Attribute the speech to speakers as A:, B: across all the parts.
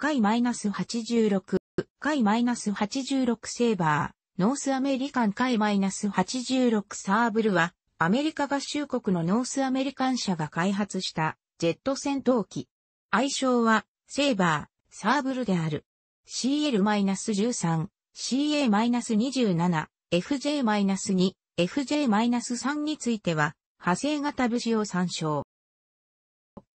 A: 回 -86、回 -86 セーバー、ノースアメリカン回 -86 サーブルは、アメリカ合衆国のノースアメリカン社が開発したジェット戦闘機。愛称は、セーバー、サーブルである。CL-13、CA-27、FJ-2、FJ-3 については、派生型武士を参照。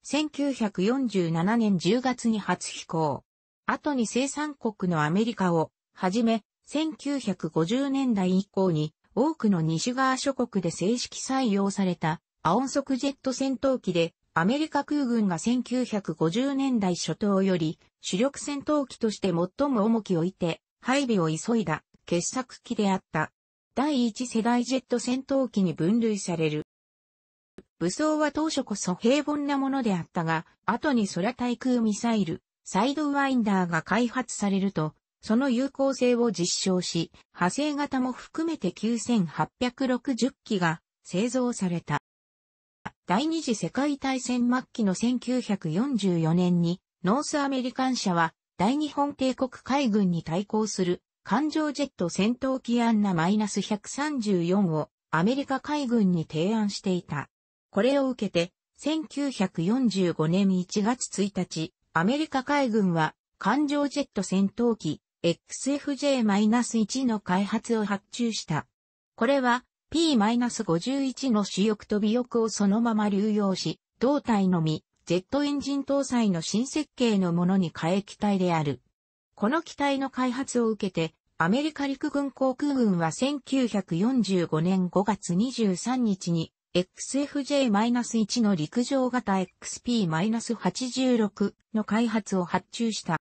A: 1947年10月に初飛行。後に生産国のアメリカを、はじめ、1950年代以降に多くの西側諸国で正式採用された、アオン速ジェット戦闘機で、アメリカ空軍が1950年代初頭より主力戦闘機として最も重きを置いて配備を急いだ傑作機であった。第一世代ジェット戦闘機に分類される。武装は当初こそ平凡なものであったが、後に空対空ミサイル、サイドワインダーが開発されると、その有効性を実証し、派生型も含めて9860機が製造された。第二次世界大戦末期の1944年に、ノースアメリカン社は、大日本帝国海軍に対抗する、艦上ジェット戦闘機アンナ -134 をアメリカ海軍に提案していた。これを受けて、1945年1月1日、アメリカ海軍は、艦上ジェット戦闘機 XFJ-1 の開発を発注した。これは P-51 の主翼と尾翼をそのまま流用し、胴体のみ、ジェットエンジン搭載の新設計のものに変え機体である。この機体の開発を受けて、アメリカ陸軍航空軍は1945年5月23日に XFJ-1 の陸上型 XP-86 の開発を発注した。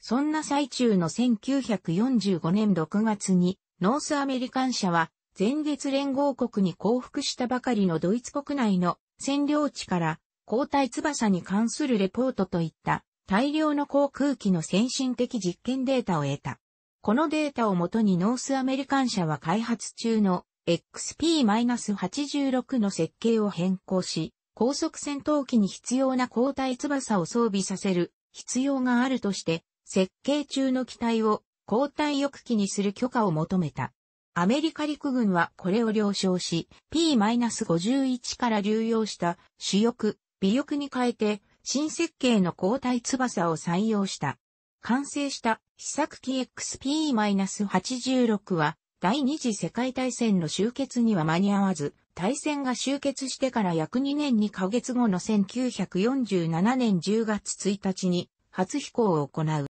A: そんな最中の1945年6月に、ノースアメリカン社は、前月連合国に降伏したばかりのドイツ国内の占領地から、交代翼に関するレポートといった大量の航空機の先進的実験データを得た。このデータをもとにノースアメリカン社は開発中の XP-86 の設計を変更し、高速戦闘機に必要な交代翼を装備させる必要があるとして、設計中の機体を交代翼機にする許可を求めた。アメリカ陸軍はこれを了承し、P-51 から流用した主翼、尾翼に変えて、新設計の交代翼を採用した。完成した試作機 XP-86 は第二次世界大戦の終結には間に合わず、大戦が終結してから約2年2ヶ月後の1947年10月1日に初飛行を行う。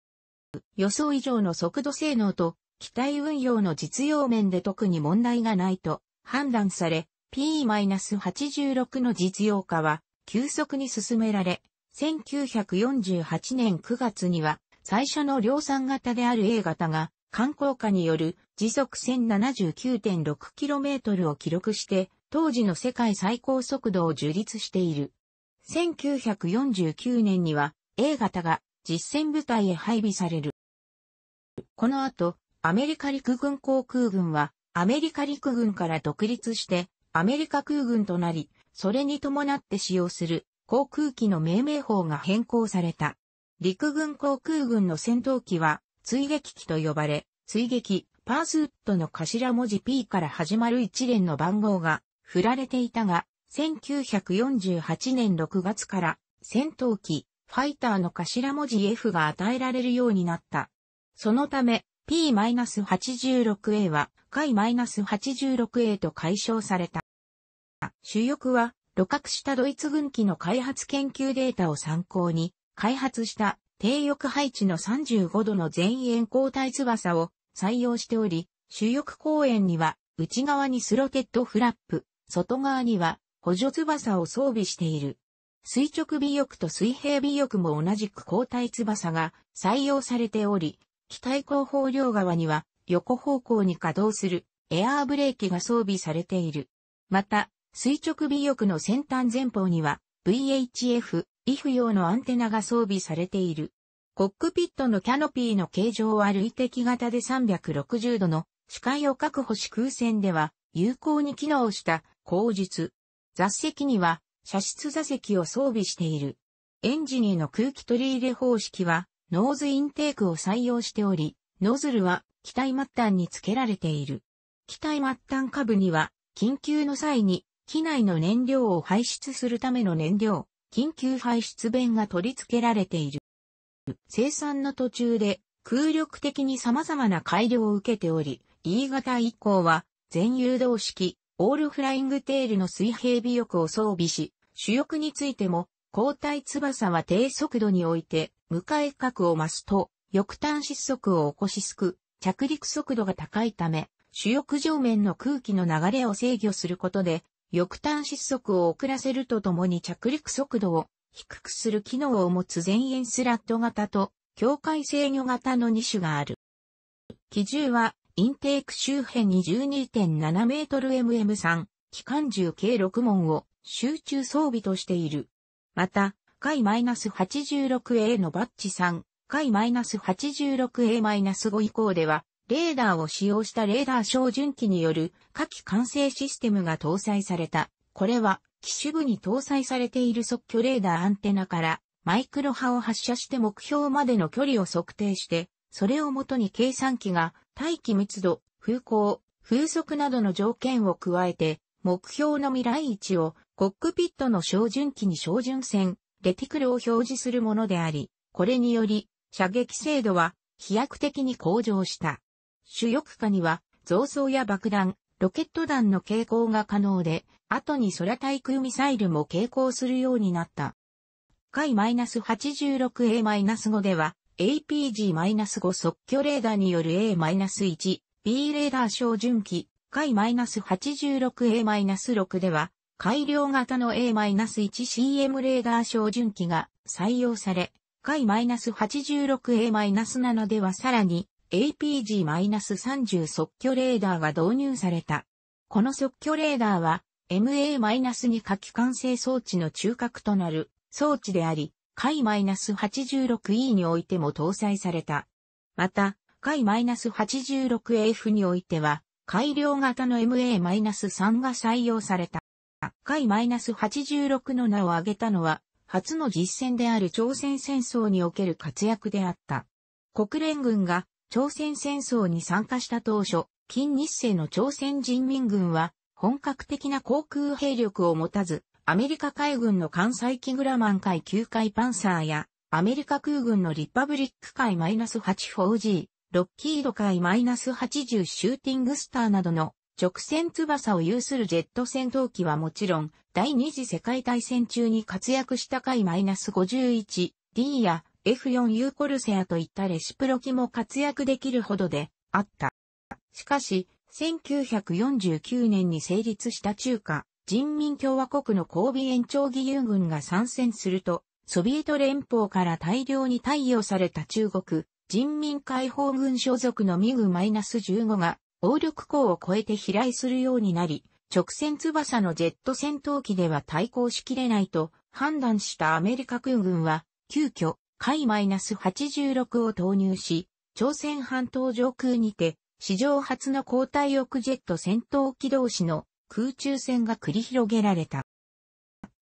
A: 予想以上の速度性能と機体運用の実用面で特に問題がないと判断され、P-86 の実用化は急速に進められ、1948年9月には最初の量産型である A 型が観光下による時速 1079.6km を記録して、当時の世界最高速度を樹立している。1949年には A 型が実戦部隊へ配備される。この後、アメリカ陸軍航空軍はアメリカ陸軍から独立してアメリカ空軍となり、それに伴って使用する航空機の命名法が変更された。陸軍航空軍の戦闘機は追撃機と呼ばれ、追撃、パースウッドの頭文字 P から始まる一連の番号が振られていたが、1948年6月から戦闘機、ファイターの頭文字 F が与えられるようになった。そのため、P-86A は、海 -86A と解消された。主翼は、露獲したドイツ軍機の開発研究データを参考に、開発した低翼配置の35度の全円交代翼を採用しており、主翼公園には内側にスロテッドフラップ、外側には補助翼を装備している。垂直尾翼と水平尾翼も同じく交代翼が採用されており、機体後方両側には横方向に稼働するエアーブレーキが装備されている。また、垂直尾翼の先端前方には VHF 衣服用のアンテナが装備されている。コックピットのキャノピーの形状は類的型で360度の視界を確保し空戦では有効に機能した口述。座席には射出座席を装備している。エンジンへの空気取り入れ方式はノーズインテークを採用しており、ノズルは機体末端に付けられている。機体末端下部には緊急の際に機内の燃料を排出するための燃料緊急排出弁が取り付けられている。生産の途中で空力的に様々な改良を受けており、E 型以降は全誘導式、オールフライングテールの水平尾翼を装備し、主翼についても、交代翼は低速度において、向かい角を増すと、翼端失速を起こしすく、着陸速度が高いため、主翼上面の空気の流れを制御することで、翼端失速を遅らせるとともに着陸速度を低くする機能を持つ前円スラット型と境界制御型の2種がある。機銃はインテーク周辺に12.7メートル MM3、機関銃計6門を集中装備としている。また、回 -86A のバッチ3、回 -86A-5 以降では、レーダーを使用したレーダー照準器による火器管制システムが搭載された。これは、機種部に搭載されている即距レーダーアンテナからマイクロ波を発射して目標までの距離を測定して、それをもとに計算機が大気密度、風向、風速などの条件を加えて、目標の未来位置をコックピットの照準器に照準線、レティクルを表示するものであり、これにより射撃精度は飛躍的に向上した。主翼下には増装や爆弾、ロケット弾の傾向が可能で、後に空対空ミサイルも傾向するようになった。海 -86A-5 では、APG-5 即挙レーダーによる A-1、B レーダー照準器、海 -86A-6 では、改良型の A-1CM レーダー照準器が採用され、海 -86A-7 ではさらに APG-30 即挙レーダーが導入された。この即挙レーダーは MA-2 火器管制装置の中核となる装置であり、海 -86E においても搭載された。また、海 -86AF においては、改良型の MA-3 が採用された。海 -86 の名を挙げたのは、初の実戦である朝鮮戦争における活躍であった。国連軍が朝鮮戦争に参加した当初、金日成の朝鮮人民軍は、本格的な航空兵力を持たず、アメリカ海軍の関西キグラマン海9海パンサーや、アメリカ空軍のリパブリック海 -84G、ロッキード海 -80 シューティングスターなどの直線翼を有するジェット戦闘機はもちろん、第二次世界大戦中に活躍した海 -51D や F4 U コルセアといったレシプロ機も活躍できるほどであった。しかし、1949年に成立した中華人民共和国の交尾延長義勇軍が参戦すると、ソビエト連邦から大量に貸与された中国人民解放軍所属のミグ -15 が、応力港を越えて飛来するようになり、直線翼のジェット戦闘機では対抗しきれないと判断したアメリカ空軍は、急遽、海 -86 を投入し、朝鮮半島上空にて、史上初の交代翼ジェット戦闘機同士の空中戦が繰り広げられた。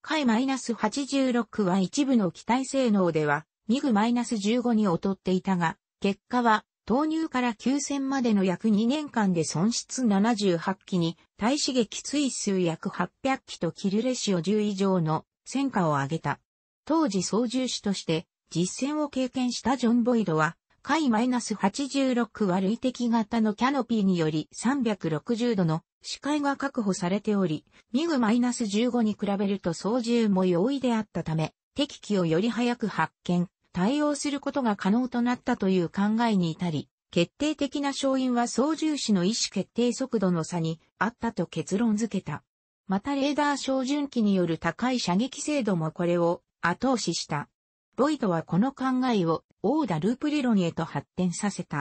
A: 海 -86 は一部の機体性能では、ミグ -15 に劣っていたが、結果は、投入から急戦までの約2年間で損失78機に、対刺激追数約800機とキルレシオ10以上の戦果を上げた。当時操縦士として、実戦を経験したジョン・ボイドは、回 -86 は累敵型のキャノピーにより360度の視界が確保されており、ミグ -15 に比べると操縦も容易であったため、敵機をより早く発見、対応することが可能となったという考えに至り、決定的な勝因は操縦士の意思決定速度の差にあったと結論付けた。またレーダー照準機による高い射撃精度もこれを後押しした。ロイドはこの考えをオーダループ理論へと発展させた。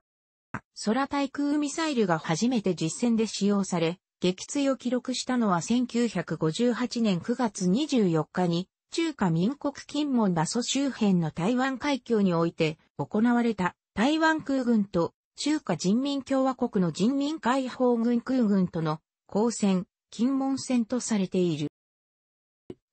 A: 空対空ミサイルが初めて実戦で使用され、撃墜を記録したのは1958年9月24日に、中華民国金門場所周辺の台湾海峡において行われた台湾空軍と中華人民共和国の人民解放軍空軍との交戦、金門戦とされている。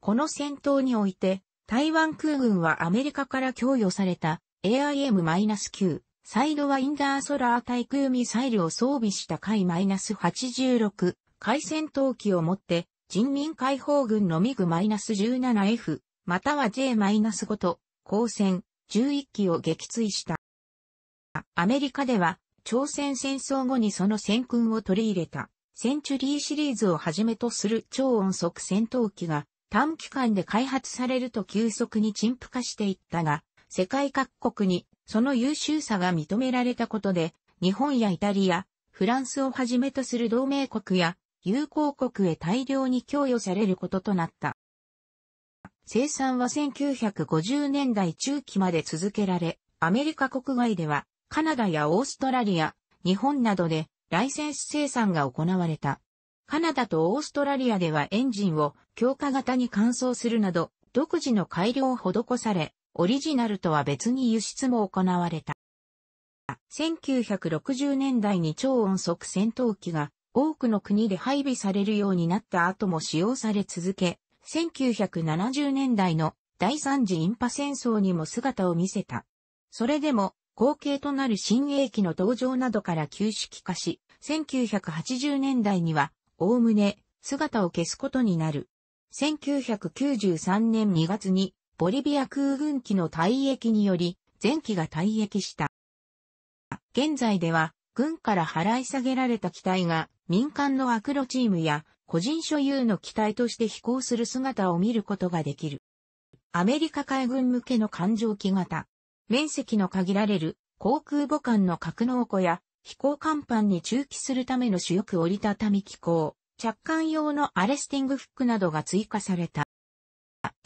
A: この戦闘において台湾空軍はアメリカから供与された AIM-9 サイドワインダーソラー対空ミサイルを装備した海 -86 海戦闘機を持って人民解放軍のミグ -17F または J-5 と光線11機を撃墜した。アメリカでは朝鮮戦争後にその戦訓を取り入れたセンチュリーシリーズをはじめとする超音速戦闘機が短期間で開発されると急速に陳腐化していったが、世界各国にその優秀さが認められたことで、日本やイタリア、フランスをはじめとする同盟国や友好国へ大量に供与されることとなった。生産は1950年代中期まで続けられ、アメリカ国外ではカナダやオーストラリア、日本などでライセンス生産が行われた。カナダとオーストラリアではエンジンを強化型に乾燥するなど、独自の改良を施され、オリジナルとは別に輸出も行われた。1960年代に超音速戦闘機が多くの国で配備されるようになった後も使用され続け、1970年代の第三次インパ戦争にも姿を見せた。それでも、後継となる新鋭機の登場などから旧式化し、1980年代にはおおむね姿を消すことになる。1993年2月にボリビア空軍機の退役により前機が退役した。現在では軍から払い下げられた機体が民間のアクロチームや個人所有の機体として飛行する姿を見ることができる。アメリカ海軍向けの艦上機型。面積の限られる航空母艦の格納庫や飛行甲板に駐機するための主翼折りたたみ機構、着艦用のアレスティングフックなどが追加された。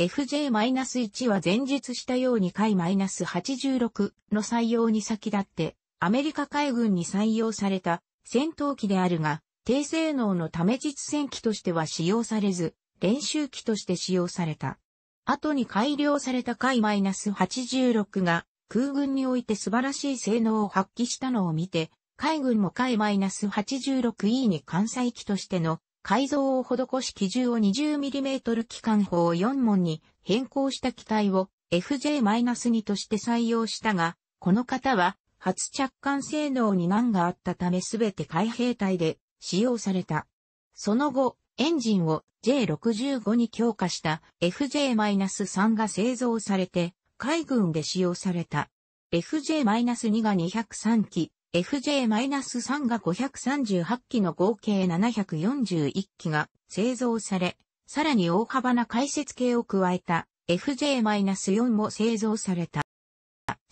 A: FJ-1 は前述したように海 -86 の採用に先立って、アメリカ海軍に採用された戦闘機であるが、低性能のため実戦機としては使用されず、練習機として使用された。後に改良された海 -86 が空軍において素晴らしい性能を発揮したのを見て、海軍も海 -86E に艦載機としての改造を施し機銃を 20mm 機関砲4門に変更した機体を FJ-2 として採用したが、この型は初着艦性能に難があったためすべて海兵隊で使用された。その後、エンジンを J65 に強化した FJ-3 が製造されて海軍で使用された。FJ-2 が203機、FJ-3 が538機の合計741機が製造され、さらに大幅な解説系を加えた FJ-4 も製造された。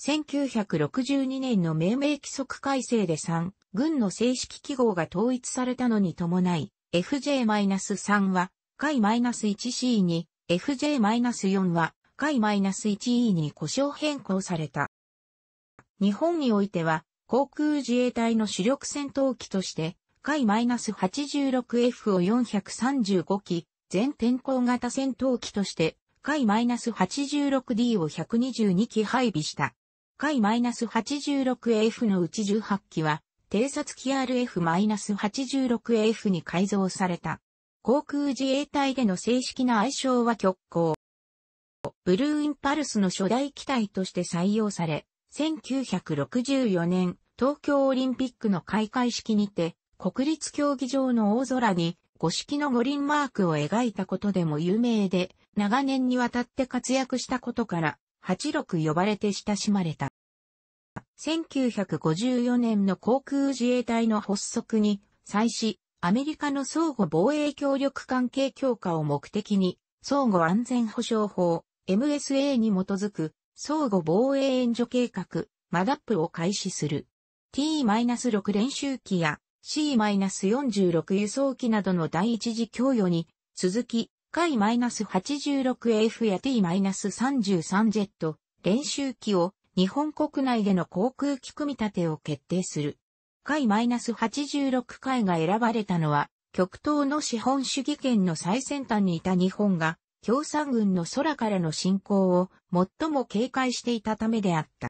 A: 1962年の命名規則改正で3、軍の正式記号が統一されたのに伴い、FJ-3 は、解 -1C に、FJ-4 は、解 -1E に故障変更された。日本においては、航空自衛隊の主力戦闘機として、海 -86F を435機、全天候型戦闘機として、海 -86D を122機配備した。海 -86F のうち18機は、偵察機 RF-86F に改造された。航空自衛隊での正式な愛称は極光。ブルーインパルスの初代機体として採用され、1964年、東京オリンピックの開会式にて、国立競技場の大空に、五色の五輪マークを描いたことでも有名で、長年にわたって活躍したことから、86呼ばれて親しまれた。1954年の航空自衛隊の発足に、際し、アメリカの相互防衛協力関係強化を目的に、相互安全保障法、MSA に基づく相互防衛援助計画、マダップを開始する。T-6 練習機や C-46 輸送機などの第一次供与に、続き、海 -86F や T-33 ジェット練習機を日本国内での航空機組み立てを決定する。海 -86 回が選ばれたのは、極東の資本主義圏の最先端にいた日本が、共産軍の空からの侵攻を最も警戒していたためであった。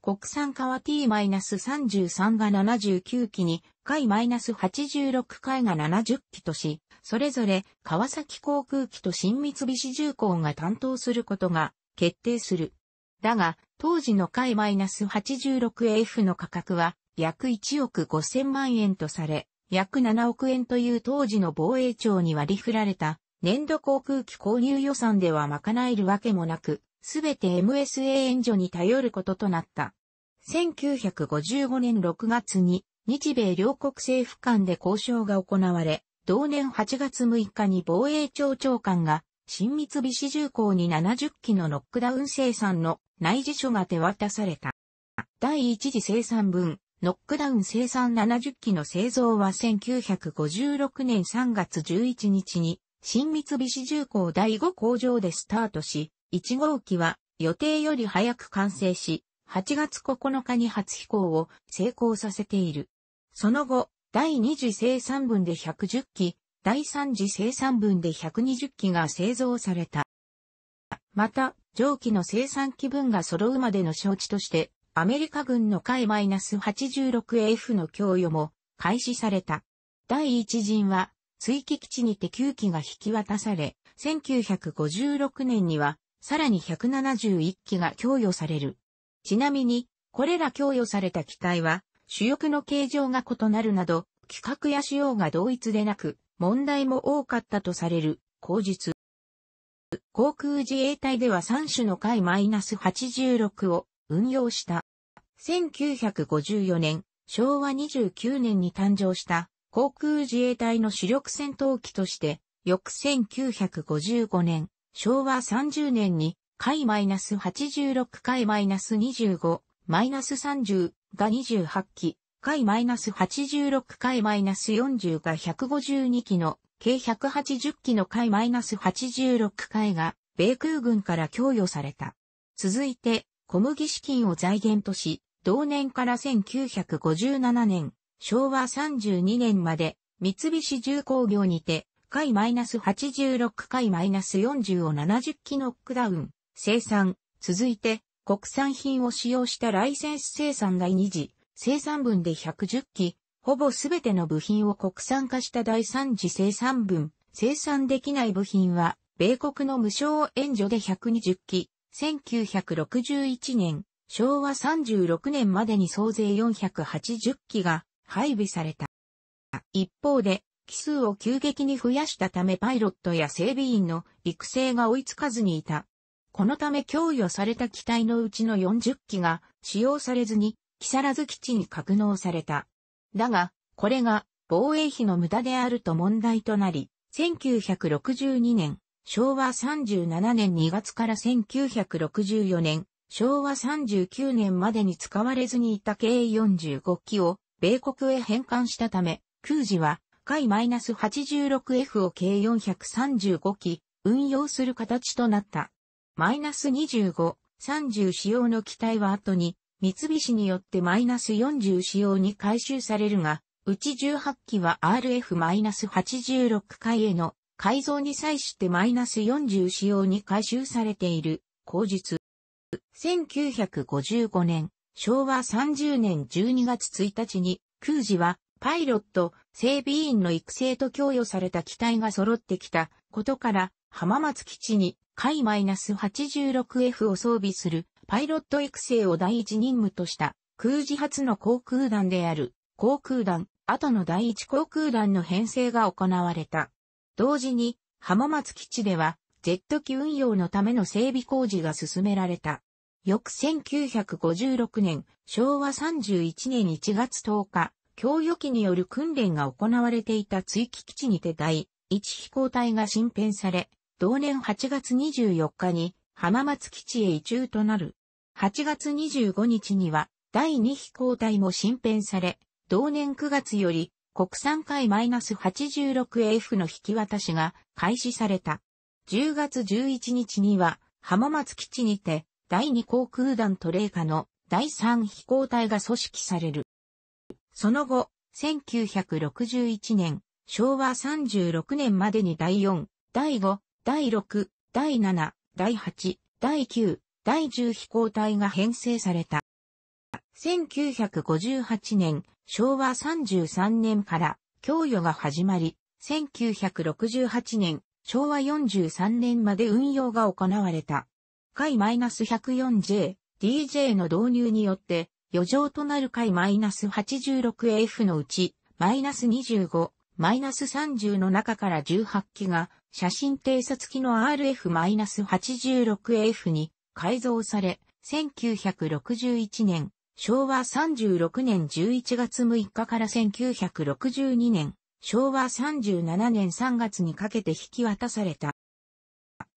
A: 国産化は T-33 が79機に、海 -86 回が70機とし、それぞれ川崎航空機と新三菱重工が担当することが決定する。だが、当時の海 -86AF の価格は約1億5000万円とされ、約7億円という当時の防衛庁に割り振られた年度航空機購入予算では賄えるわけもなく、すべて MSA 援助に頼ることとなった。1955年6月に日米両国政府間で交渉が行われ、同年8月6日に防衛庁長官が新三菱重工に70機のノックダウン生産の内示書が手渡された。第一次生産分、ノックダウン生産70機の製造は1956年3月11日に新三菱重工第5工場でスタートし、1号機は予定より早く完成し、8月9日に初飛行を成功させている。その後、第2次生産分で110機、第3次生産分で120機が製造された。また、蒸気の生産機分が揃うまでの承知として、アメリカ軍の海 -86F の供与も開始された。第1陣は追記基地にて9機が引き渡され、1956年には、さらに171機が供与される。ちなみに、これら供与された機体は、主翼の形状が異なるなど、規格や仕様が同一でなく、問題も多かったとされる、口実。航空自衛隊では3種の回 -86 を運用した。1954年、昭和29年に誕生した航空自衛隊の主力戦闘機として、翌1955年、昭和30年に、回 -86 回 -25、-30 が28機、回 -86 回 -40 が152機の、計180機の回 -86 回が、米空軍から供与された。続いて、小麦資金を財源とし、同年から1957年、昭和32年まで、三菱重工業にて、回 -86 回 -40 を70機ノックダウン、生産、続いて、国産品を使用したライセンス生産第2次、生産分で110機、ほぼすべての部品を国産化した第3次生産分、生産できない部品は、米国の無償援助で120機、1961年、昭和36年までに総勢480機が配備された。一方で、機数を急激に増やしたためパイロットや整備員の育成が追いつかずにいた。このため供与された機体のうちの40機が使用されずに、木更津基地に格納された。だが、これが防衛費の無駄であると問題となり、1962年、昭和37年2月から1964年、昭和39年までに使われずにいた計45機を米国へ返還したため、空時は、海 -86F を計435機、運用する形となった。マイナス25、30使用の機体は後に、三菱によってマイナス40使用に回収されるが、うち18機は RF-86 回への改造に際してマイナス40使用に回収されている、口述。1955年、昭和30年12月1日に、空時は、パイロット、整備員の育成と供与された機体が揃ってきたことから、浜松基地に、海 -86F を装備する、パイロット育成を第一任務とした、空時初の航空団である、航空団、後の第一航空団の編成が行われた。同時に、浜松基地では、ジェット機運用のための整備工事が進められた。翌1956年、昭和31年1月10日、供与機による訓練が行われていた追記基地にて第1飛行隊が新編され、同年8月24日に浜松基地へ移住となる。8月25日には第2飛行隊も新編され、同年9月より国産海 -86AF の引き渡しが開始された。10月11日には浜松基地にて第2航空団トレーカの第3飛行隊が組織される。その後、1961年、昭和36年までに第4、第5、第6、第7、第8、第9、第10飛行隊が編成された。1958年、昭和33年から供与が始まり、1968年、昭和43年まで運用が行われた。回 -104J、DJ の導入によって、余剰となる回 -86F のうち、-25、-30 の中から18機が、写真偵察機の RF-86F に改造され、1961年、昭和36年11月6日から1962年、昭和37年3月にかけて引き渡された。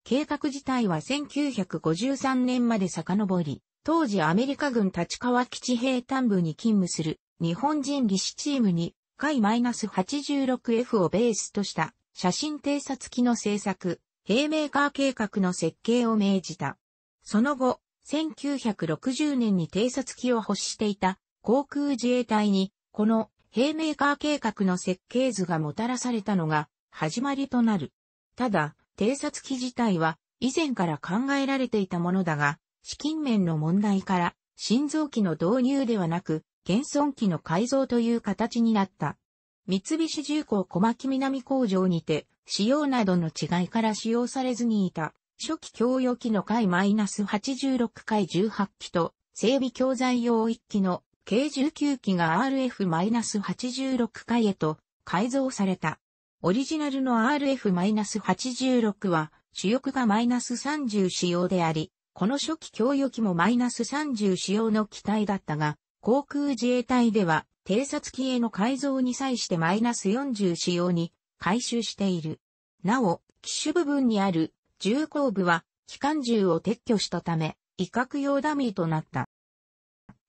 A: 計画自体は1953年まで遡り、当時アメリカ軍立川基地兵団部に勤務する日本人技師チームに、海 -86F をベースとした写真偵察機の製作、兵メーカー計画の設計を命じた。その後、1960年に偵察機を欲していた航空自衛隊に、この兵メーカー計画の設計図がもたらされたのが始まりとなる。ただ、偵察機自体は以前から考えられていたものだが、資金面の問題から心臓機の導入ではなく、現存機の改造という形になった。三菱重工小牧南工場にて、使用などの違いから使用されずにいた、初期供与機の回 -86 回18機と、整備教材用1機の計19機が RF-86 回へと改造された。オリジナルの RF-86 は主翼が -30 仕様であり、この初期供与機も -30 仕様の機体だったが、航空自衛隊では偵察機への改造に際して -40 仕様に回収している。なお、機種部分にある重工部は機関銃を撤去したため、威嚇用ダミーとなった。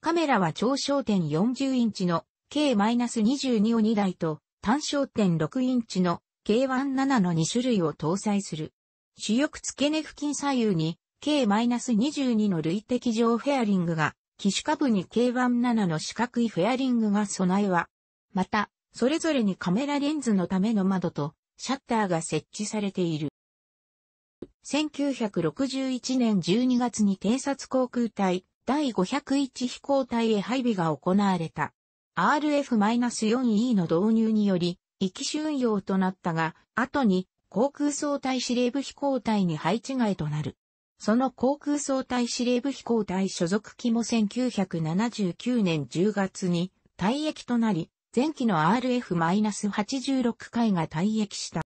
A: カメラは長焦点40インチの K-22 を2台と単焦点6インチの K17 の2種類を搭載する。主翼付け根付近左右に K-22 の累積上フェアリングが、機種下部に K17 の四角いフェアリングが備えは、また、それぞれにカメラレンズのための窓と、シャッターが設置されている。1961年12月に偵察航空隊第501飛行隊へ配備が行われた。RF-4E の導入により、き種運用となったが、後に航空総体司令部飛行隊に配置外となる。その航空総体司令部飛行隊所属機も1979年10月に退役となり、前期の RF-86 回が退役した。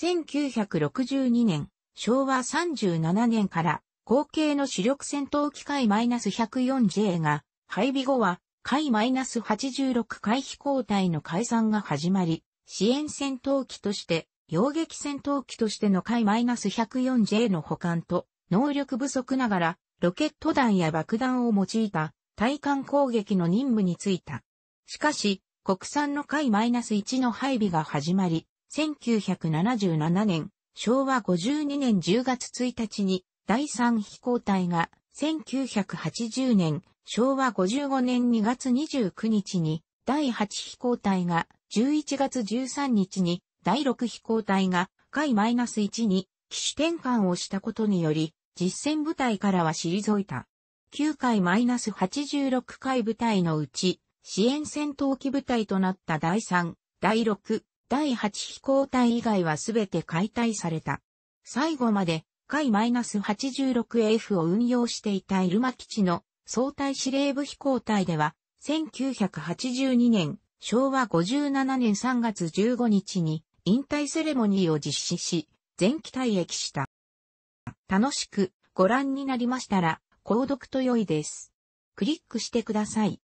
A: 1962年、昭和37年から、後継の主力戦闘機械 -104J が、配備後は、海 -86 回飛行隊の解散が始まり、支援戦闘機として、洋撃戦闘機としての海 -104J の保管と、能力不足ながら、ロケット弾や爆弾を用いた、対艦攻撃の任務に就いた。しかし、国産の海 -1 の配備が始まり、1977年、昭和52年10月1日に、第3飛行隊が、1980年昭和55年2月29日に第8飛行隊が、11月13日に第6飛行隊が、海 -1 に機種転換をしたことにより、実戦部隊からは退いた。9回 -86 回部隊のうち、支援戦闘機部隊となった第3、第6、第8飛行隊以外はすべて解体された。最後まで、海 -86F を運用していた入間基地の総体司令部飛行隊では、1982年、昭和57年3月15日に引退セレモニーを実施し、前期退役した。楽しくご覧になりましたら、購読と良いです。クリックしてください。